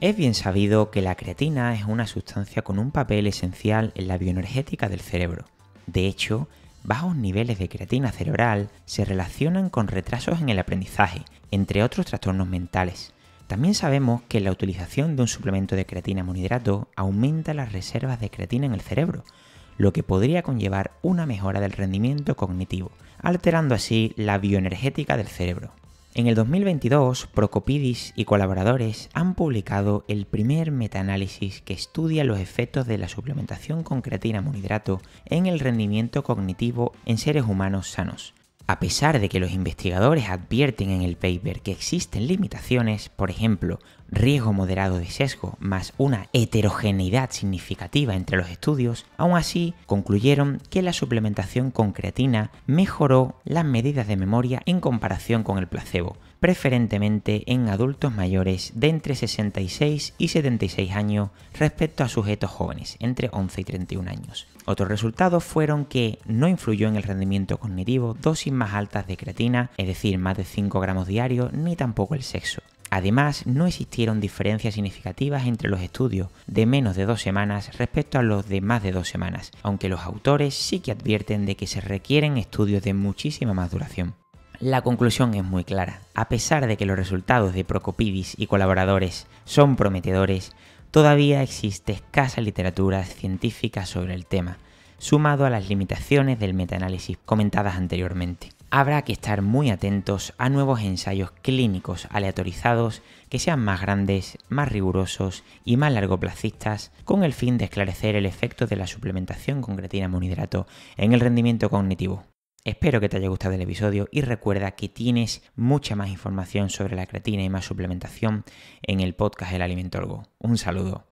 Es bien sabido que la creatina es una sustancia con un papel esencial en la bioenergética del cerebro. De hecho, bajos niveles de creatina cerebral se relacionan con retrasos en el aprendizaje, entre otros trastornos mentales. También sabemos que la utilización de un suplemento de creatina monohidrato aumenta las reservas de creatina en el cerebro, lo que podría conllevar una mejora del rendimiento cognitivo, alterando así la bioenergética del cerebro. En el 2022, Procopidis y colaboradores han publicado el primer metaanálisis que estudia los efectos de la suplementación con creatina monohidrato en el rendimiento cognitivo en seres humanos sanos. A pesar de que los investigadores advierten en el paper que existen limitaciones, por ejemplo, riesgo moderado de sesgo más una heterogeneidad significativa entre los estudios, aún así concluyeron que la suplementación con creatina mejoró las medidas de memoria en comparación con el placebo, preferentemente en adultos mayores de entre 66 y 76 años respecto a sujetos jóvenes entre 11 y 31 años. Otros resultados fueron que no influyó en el rendimiento cognitivo dosis más altas de creatina, es decir, más de 5 gramos diarios, ni tampoco el sexo. Además, no existieron diferencias significativas entre los estudios de menos de dos semanas respecto a los de más de dos semanas, aunque los autores sí que advierten de que se requieren estudios de muchísima más duración. La conclusión es muy clara. A pesar de que los resultados de Procopidis y colaboradores son prometedores, todavía existe escasa literatura científica sobre el tema, sumado a las limitaciones del metaanálisis comentadas anteriormente. Habrá que estar muy atentos a nuevos ensayos clínicos aleatorizados que sean más grandes, más rigurosos y más largoplacistas con el fin de esclarecer el efecto de la suplementación con creatina monohidrato en el rendimiento cognitivo. Espero que te haya gustado el episodio y recuerda que tienes mucha más información sobre la creatina y más suplementación en el podcast El Alimentólogo. Un saludo.